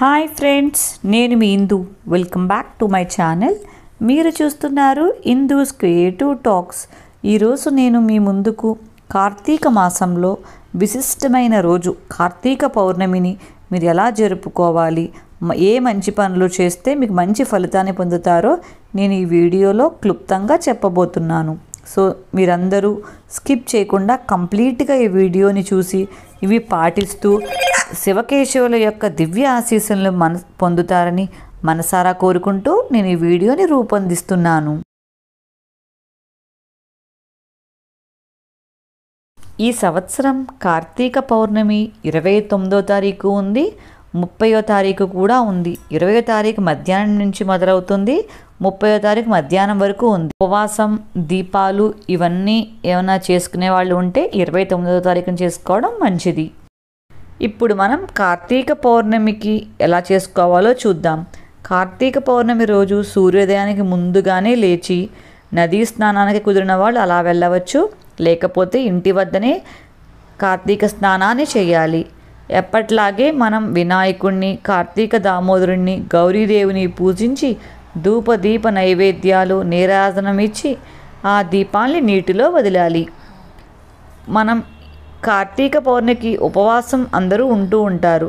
hi friends నేను మీ Indu welcome back to my channel మీరు చూస్తున్నారు ఇందూస్ క్రియేటివ్ టాక్స్ ఈరోజు నేను మీ ముందుకు కార్తీక మాసంలో విశిష్టమైన రోజు కార్తీక పౌర్ణమిని మీరు ఎలా జరుపుకోవాలి ఏ మంచి పనులు చేస్తే మీకు మంచి ఫలితాన్ని పొందుతారో నేను ఈ వీడియోలో క్లుప్తంగా చెప్పబోతున్నాను సో మీరందరూ స్కిప్ చేయకుండా కంప్లీట్గా ఈ వీడియోని చూసి ఇవి పాటిస్తూ శివకేశవుల యొక్క దివ్య ఆశీస్సులను మన పొందుతారని మనసారా కోరుకుంటూ నేను ఈ వీడియోని రూపొందిస్తున్నాను ఈ సంవత్సరం కార్తీక పౌర్ణమి ఇరవై తొమ్మిదో తారీఖు ఉంది ముప్పయో తారీఖు కూడా ఉంది ఇరవయో తారీఖు మధ్యాహ్నం నుంచి మొదలవుతుంది ముప్పయో తారీఖు మధ్యాహ్నం వరకు ఉంది ఉపవాసం దీపాలు ఇవన్నీ ఏమైనా చేసుకునే వాళ్ళు ఉంటే ఇరవై తొమ్మిదో తారీఖున చేసుకోవడం మంచిది ఇప్పుడు మనం కార్తీక పౌర్ణమికి ఎలా చేసుకోవాలో చూద్దాం కార్తీక పౌర్ణమి రోజు సూర్యోదయానికి ముందుగానే లేచి నదీ స్నానానికి కుదిరిన వాళ్ళు అలా వెళ్ళవచ్చు లేకపోతే ఇంటి వద్దనే కార్తీక స్నానాన్ని చేయాలి ఎప్పట్లాగే మనం వినాయకుణ్ణి కార్తీక దామోదరుణ్ణి గౌరీదేవిని పూజించి ధూపదీప నైవేద్యాలు నీరాజనం ఇచ్చి ఆ దీపాన్ని నీటిలో వదిలాలి మనం కార్తీక పౌర్ణికి ఉపవాసం అందరూ ఉంటూ ఉంటారు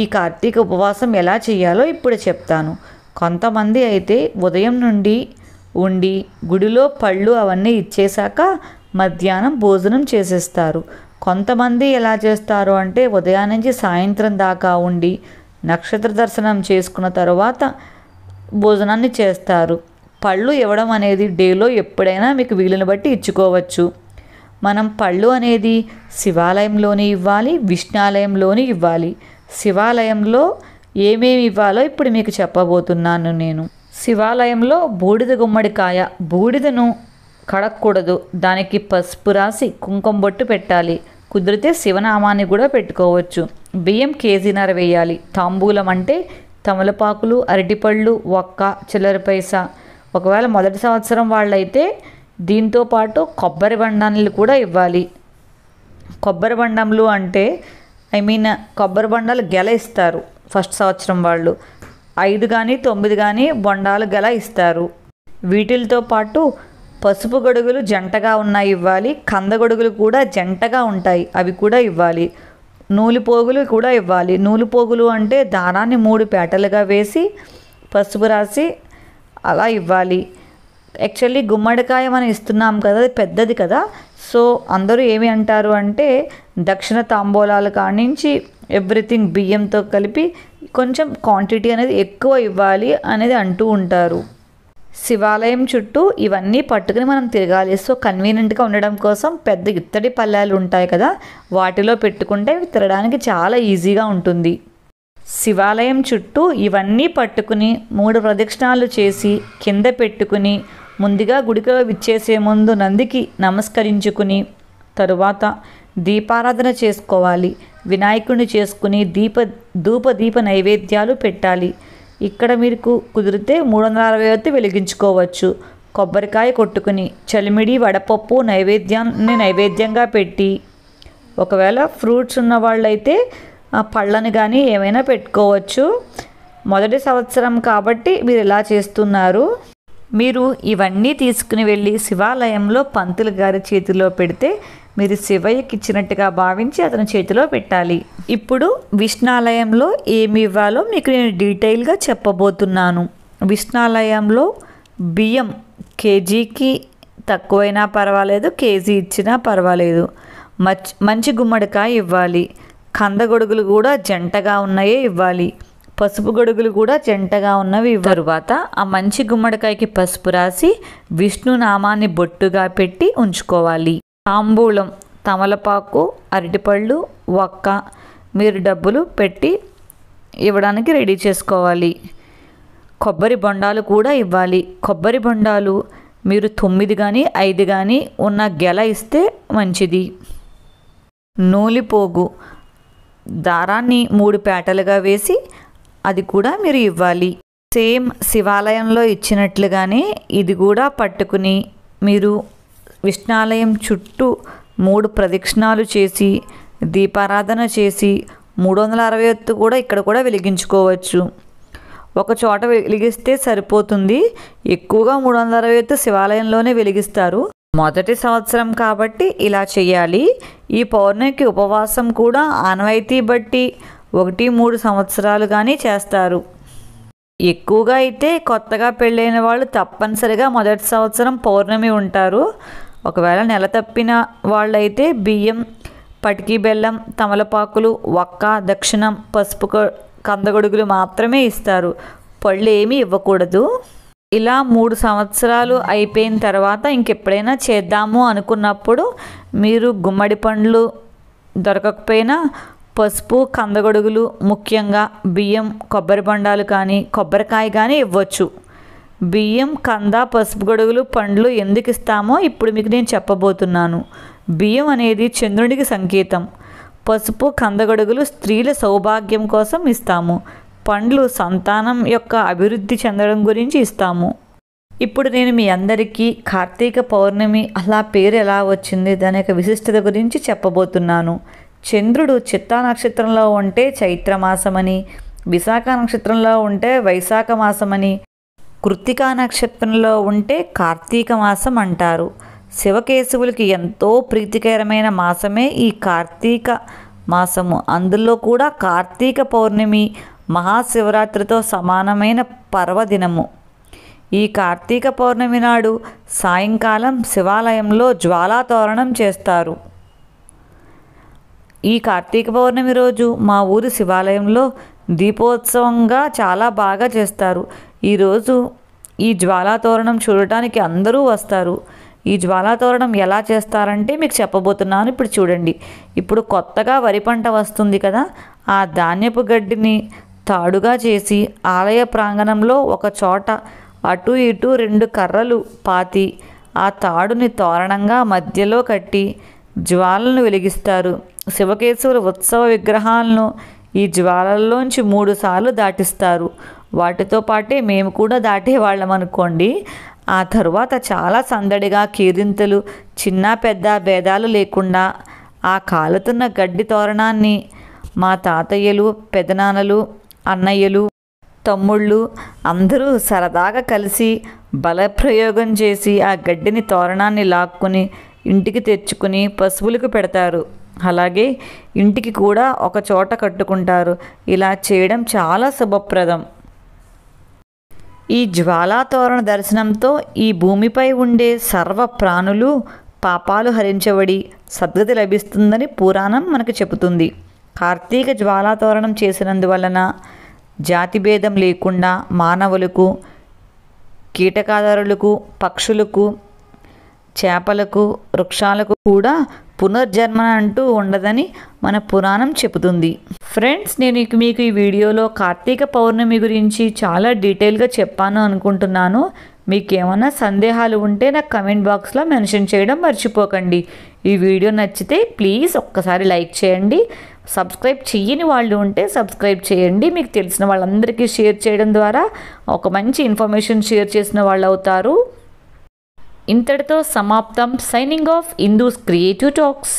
ఈ కార్తీక ఉపవాసం ఎలా చేయాలో ఇప్పుడు చెప్తాను కొంతమంది అయితే ఉదయం నుండి ఉండి గుడిలో పళ్ళు అవన్నీ ఇచ్చేశాక మధ్యాహ్నం భోజనం చేసేస్తారు కొంతమంది ఎలా చేస్తారు అంటే ఉదయం నుంచి సాయంత్రం దాకా ఉండి నక్షత్ర దర్శనం చేసుకున్న తర్వాత భోజనాన్ని చేస్తారు పళ్ళు ఇవ్వడం అనేది డేలో ఎప్పుడైనా మీకు వీలుని బట్టి ఇచ్చుకోవచ్చు మనం పళ్ళు అనేది శివాలయంలోని ఇవ్వాలి విష్ణాలయంలోని ఇవ్వాలి శివాలయంలో ఏమేమి ఇవ్వాలో ఇప్పుడు మీకు చెప్పబోతున్నాను నేను శివాలయంలో బూడిద గుమ్మడికాయ బూడిదను కడక్కూడదు దానికి పసుపు రాసి కుంకుమ బొట్టు పెట్టాలి కుదిరితే శివనామాన్ని కూడా పెట్టుకోవచ్చు బియ్యం నర వేయాలి తాంబూలం అంటే తమలపాకులు అరటిపళ్ళు ఒక్క చిల్లర పైస ఒకవేళ మొదటి సంవత్సరం వాళ్ళైతే దీంతోపాటు కొబ్బరి బండాన్ని కూడా ఇవ్వాలి కొబ్బరి బండంలు అంటే ఐ మీన్ కొబ్బరి బండాలు గెల ఇస్తారు ఫస్ట్ సంవత్సరం వాళ్ళు ఐదు కానీ తొమ్మిది కానీ బొండాలు గెల ఇస్తారు వీటితో పాటు పసుపు గొడుగులు జంటగా ఉన్నాయి ఇవ్వాలి కంద గొడుగులు కూడా జంటగా ఉంటాయి అవి కూడా ఇవ్వాలి నూలు పోగులు కూడా ఇవ్వాలి నూలు పోగులు అంటే దారాన్ని మూడు పేటలుగా వేసి పసుపు రాసి అలా ఇవ్వాలి యాక్చువల్లీ గుమ్మడికాయ మనం ఇస్తున్నాం కదా అది పెద్దది కదా సో అందరూ ఏమి అంటారు అంటే దక్షిణ తాంబూలాలు కానించి ఎవ్రీథింగ్ బియ్యంతో కలిపి కొంచెం క్వాంటిటీ అనేది ఎక్కువ ఇవ్వాలి అనేది అంటూ ఉంటారు శివాలయం చుట్టూ ఇవన్నీ పట్టుకుని మనం తిరగాలి సో కన్వీనియంట్గా ఉండడం కోసం పెద్ద ఇత్తడి పల్లెలు ఉంటాయి కదా వాటిలో పెట్టుకుంటే తిరగడానికి చాలా ఈజీగా ఉంటుంది శివాలయం చుట్టూ ఇవన్నీ పట్టుకుని మూడు ప్రదక్షిణాలు చేసి కింద పెట్టుకుని ముందుగా గుడికి విచ్చేసే ముందు నందికి నమస్కరించుకుని తరువాత దీపారాధన చేసుకోవాలి వినాయకుడిని చేసుకుని దీప ధూప దీప నైవేద్యాలు పెట్టాలి ఇక్కడ మీకు కుదిరితే మూడు వందల అరవై వద్ద వెలిగించుకోవచ్చు కొబ్బరికాయ కొట్టుకుని చలిమిడి వడపప్పు నైవేద్యాన్ని నైవేద్యంగా పెట్టి ఒకవేళ ఫ్రూట్స్ ఉన్న వాళ్ళైతే పళ్ళని కానీ ఏమైనా పెట్టుకోవచ్చు మొదటి సంవత్సరం కాబట్టి మీరు ఇలా చేస్తున్నారు మీరు ఇవన్నీ తీసుకుని వెళ్ళి శివాలయంలో పంతులు గారి చేతిలో పెడితే మీరు శివయ్యకి ఇచ్చినట్టుగా భావించి అతని చేతిలో పెట్టాలి ఇప్పుడు విష్ణాలయంలో ఏమి ఇవ్వాలో మీకు నేను డీటెయిల్గా చెప్పబోతున్నాను విష్ణాలయంలో బియ్యం కేజీకి తక్కువైనా పర్వాలేదు కేజీ ఇచ్చినా పర్వాలేదు మంచి గుమ్మడికాయ ఇవ్వాలి కందగొడుగులు కూడా జంటగా ఉన్నాయే ఇవ్వాలి పసుపు గొడుగులు కూడా జంటగా ఉన్నవి తరువాత ఆ మంచి గుమ్మడికాయకి పసుపు రాసి విష్ణు నామాన్ని బొట్టుగా పెట్టి ఉంచుకోవాలి తాంబూలం తమలపాకు అరటిపళ్ళు ఒక్క మీరు డబ్బులు పెట్టి ఇవ్వడానికి రెడీ చేసుకోవాలి కొబ్బరి బొండాలు కూడా ఇవ్వాలి కొబ్బరి బొండాలు మీరు తొమ్మిది కానీ ఐదు కానీ ఉన్న గెల ఇస్తే మంచిది నూలిపోగు దారాన్ని మూడు పేటలుగా వేసి అది కూడా మీరు ఇవ్వాలి సేమ్ శివాలయంలో ఇచ్చినట్లుగానే ఇది కూడా పట్టుకుని మీరు విష్ణాలయం చుట్టూ మూడు ప్రదక్షిణాలు చేసి దీపారాధన చేసి మూడు వందల అరవై ఎత్తు కూడా ఇక్కడ కూడా వెలిగించుకోవచ్చు ఒక చోట వెలిగిస్తే సరిపోతుంది ఎక్కువగా మూడు వందల అరవై ఎత్తు శివాలయంలోనే వెలిగిస్తారు మొదటి సంవత్సరం కాబట్టి ఇలా చేయాలి ఈ పౌర్ణమికి ఉపవాసం కూడా ఆనవాయితీ బట్టి ఒకటి మూడు సంవత్సరాలు కానీ చేస్తారు ఎక్కువగా అయితే కొత్తగా పెళ్ళైన వాళ్ళు తప్పనిసరిగా మొదటి సంవత్సరం పౌర్ణమి ఉంటారు ఒకవేళ నెల తప్పిన వాళ్ళైతే బియ్యం పటికీ బెల్లం తమలపాకులు ఒక్క దక్షిణం పసుపు కందగొడుగులు మాత్రమే ఇస్తారు పళ్ళు ఏమీ ఇవ్వకూడదు ఇలా మూడు సంవత్సరాలు అయిపోయిన తర్వాత ఇంకెప్పుడైనా చేద్దాము అనుకున్నప్పుడు మీరు గుమ్మడి పండ్లు దొరకకపోయినా పసుపు కందగొడుగులు ముఖ్యంగా బియ్యం కొబ్బరి బండాలు కానీ కొబ్బరికాయ కానీ ఇవ్వచ్చు బియ్యం కంద పసుపు గొడుగులు పండ్లు ఎందుకు ఇస్తామో ఇప్పుడు మీకు నేను చెప్పబోతున్నాను బియ్యం అనేది చంద్రుడికి సంకేతం పసుపు కందగొడుగులు స్త్రీల సౌభాగ్యం కోసం ఇస్తాము పండ్లు సంతానం యొక్క అభివృద్ధి చెందడం గురించి ఇస్తాము ఇప్పుడు నేను మీ అందరికీ కార్తీక పౌర్ణమి అలా పేరు ఎలా వచ్చింది దాని యొక్క విశిష్టత గురించి చెప్పబోతున్నాను చంద్రుడు చిత్తా నక్షత్రంలో ఉంటే చైత్రమాసమని విశాఖ నక్షత్రంలో ఉంటే వైశాఖ మాసమని కృత్తికా నక్షత్రంలో ఉంటే కార్తీక మాసం అంటారు శివకేశవులకి ఎంతో ప్రీతికరమైన మాసమే ఈ కార్తీక మాసము అందులో కూడా కార్తీక పౌర్ణమి మహాశివరాత్రితో సమానమైన పర్వదినము ఈ కార్తీక పౌర్ణమి నాడు సాయంకాలం శివాలయంలో జ్వాలాతోరణం చేస్తారు ఈ కార్తీక పౌర్ణమి రోజు మా ఊరి శివాలయంలో దీపోత్సవంగా చాలా బాగా చేస్తారు ఈరోజు ఈ జ్వాలాతోరణం చూడటానికి అందరూ వస్తారు ఈ జ్వాలాతోరణం ఎలా చేస్తారంటే మీకు చెప్పబోతున్నాను ఇప్పుడు చూడండి ఇప్పుడు కొత్తగా వరి పంట వస్తుంది కదా ఆ ధాన్యపు గడ్డిని తాడుగా చేసి ఆలయ ప్రాంగణంలో ఒక చోట అటు ఇటు రెండు కర్రలు పాతి ఆ తాడుని తోరణంగా మధ్యలో కట్టి జ్వాలను వెలిగిస్తారు శివకేశవుల ఉత్సవ విగ్రహాలను ఈ జ్వాలల్లోంచి మూడు సార్లు దాటిస్తారు వాటితో పాటే మేము కూడా దాటేవాళ్ళం అనుకోండి ఆ తరువాత చాలా సందడిగా కీరింతలు చిన్న పెద్ద భేదాలు లేకుండా ఆ కాలుతున్న గడ్డి తోరణాన్ని మా తాతయ్యలు పెదనాన్నలు అన్నయ్యలు తమ్ముళ్ళు అందరూ సరదాగా కలిసి బలప్రయోగం చేసి ఆ గడ్డిని తోరణాన్ని లాక్కుని ఇంటికి తెచ్చుకుని పశువులకు పెడతారు అలాగే ఇంటికి కూడా ఒక చోట కట్టుకుంటారు ఇలా చేయడం చాలా శుభప్రదం ఈ జ్వాలాతోరణ దర్శనంతో ఈ భూమిపై ఉండే సర్వ ప్రాణులు పాపాలు హరించబడి సద్గతి లభిస్తుందని పురాణం మనకు చెబుతుంది కార్తీక జ్వాలాతోరణం చేసినందువలన భేదం లేకుండా మానవులకు కీటకాదారులకు పక్షులకు చేపలకు వృక్షాలకు కూడా పునర్జన్మ అంటూ ఉండదని మన పురాణం చెబుతుంది ఫ్రెండ్స్ నేను మీకు ఈ వీడియోలో కార్తీక పౌర్ణమి గురించి చాలా డీటెయిల్గా చెప్పాను అనుకుంటున్నాను మీకు ఏమైనా సందేహాలు ఉంటే నాకు కమెంట్ బాక్స్లో మెన్షన్ చేయడం మర్చిపోకండి ఈ వీడియో నచ్చితే ప్లీజ్ ఒక్కసారి లైక్ చేయండి సబ్స్క్రైబ్ చేయని వాళ్ళు ఉంటే సబ్స్క్రైబ్ చేయండి మీకు తెలిసిన వాళ్ళందరికీ షేర్ చేయడం ద్వారా ఒక మంచి ఇన్ఫర్మేషన్ షేర్ చేసిన వాళ్ళు అవుతారు ఇంతటితో సమాప్తం signing off Indu's creative talks